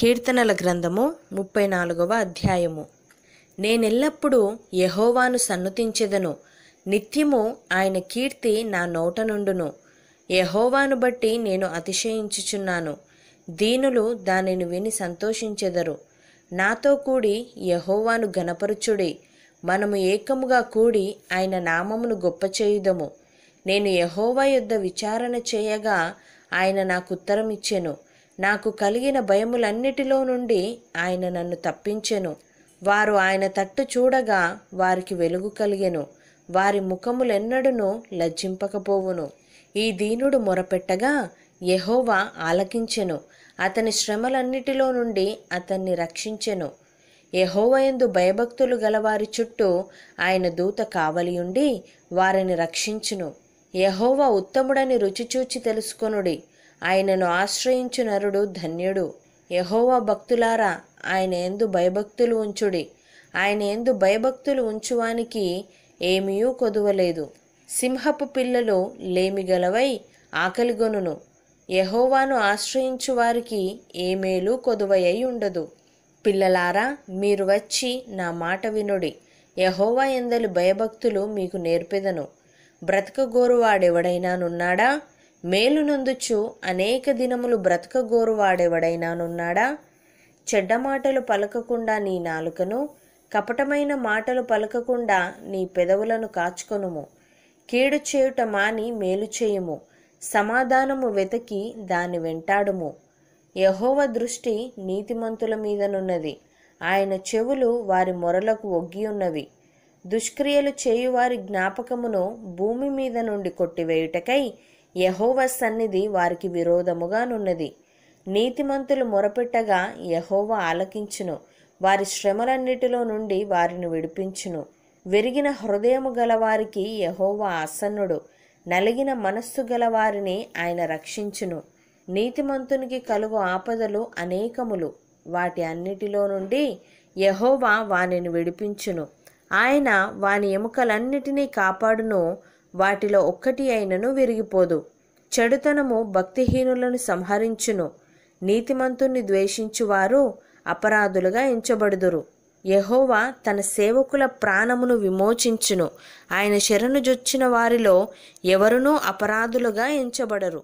కీర్తనల గ్రంథము ముప్పై నాలుగవ అధ్యాయము నేనెల్లప్పుడూ యహోవాను సన్నుతించెదను నిత్యము ఆయన కీర్తి నా నోట నుండును యహోవాను బట్టి నేను అతిశయించుచున్నాను దీనులు దానిని విని సంతోషించెదరు నాతో కూడి యహోవాను గణపరుచుడి మనము ఏకముగా కూడి ఆయన నామమును గొప్ప చేయుదము నేను యహోవా యుద్ధ విచారణ చేయగా ఆయన నాకు ఉత్తరం ఇచ్చెను నాకు కలిగిన భయములన్నిటిలో నుండి ఆయన నన్ను తప్పించెను వారు ఆయన తట్టు చూడగా వారికి వెలుగు కలిగెను వారి ముఖములెన్నడూనూ లజ్జింపకపోవును ఈ దీనుడు మొరపెట్టగా యహోవా ఆలకించెను అతని శ్రమలన్నిటిలో నుండి అతన్ని రక్షించెను యహోవయందు భయభక్తులు గలవారి చుట్టూ ఆయన దూత కావలియుండి వారిని రక్షించును యహోవా ఉత్తముడని రుచిచూచి తెలుసుకొనుడి ఆయనను ఆశ్రయించు నరుడు ధన్యుడు యహోవా భక్తులారా ఆయన ఎందు భయభక్తులు ఉంచుడి ఆయన ఎందు భయభక్తులు ఉంచువానికి ఏమీయూ కొదువలేదు సింహపు పిల్లలు లేమిగలవై ఆకలిగొనును యహోవాను ఆశ్రయించు వారికి ఏమేలూ కొదువయ్యి ఉండదు పిల్లలారా మీరు వచ్చి నా మాట వినుడి యహోవా ఎందలు భయభక్తులు మీకు నేర్పెదను బ్రతకగోరువాడెవడైనానున్నాడా మేలునందుచు అనేక దినములు బ్రతకగోరువాడెవడైనానున్నాడా చెడ్డ మాటలు పలకకుండా నీ నాలుకను కపటమైన మాటలు పలకకుండా నీ పెదవులను కాచుకొనుము కీడు చేయుట మాని మేలు చేయుము సమాధానము వెతకి దాని వెంటాడుము యహోవ దృష్టి నీతిమంతుల మీదనున్నది ఆయన చెవులు వారి మొరలకు ఒగ్గి ఉన్నవి దుష్క్రియలు చేయువారి జ్ఞాపకమును భూమి మీద నుండి కొట్టివేయుటకై యహోవ సన్నిధి వారికి విరోధముగానున్నది నీతిమంతులు మొరపెట్టగా యహోవ ఆలకించును వారి శ్రమలన్నిటిలో నుండి వారిని విడిపించును విరిగిన హృదయము గలవారికి యహోవ ఆసన్నుడు నలిగిన మనస్సు గలవారిని ఆయన రక్షించును నీతిమంతునికి కలుగు ఆపదలు అనేకములు వాటి అన్నిటిలో నుండి యహోవా వానిని విడిపించును ఆయన వాని ఎముకలన్నిటినీ కాపాడును వాటిలో ఒక్కటి అయినను విరిగిపోదు చెడుతనము భక్తిహీనులను సంహరించును నీతిమంతుణ్ణి ద్వేషించువారు అపరాధులుగా ఎంచబడుదురు యహోవా తన సేవకుల ప్రాణమును విమోచించును ఆయన శరణుజొచ్చిన వారిలో ఎవరునూ అపరాధులుగా ఎంచబడరు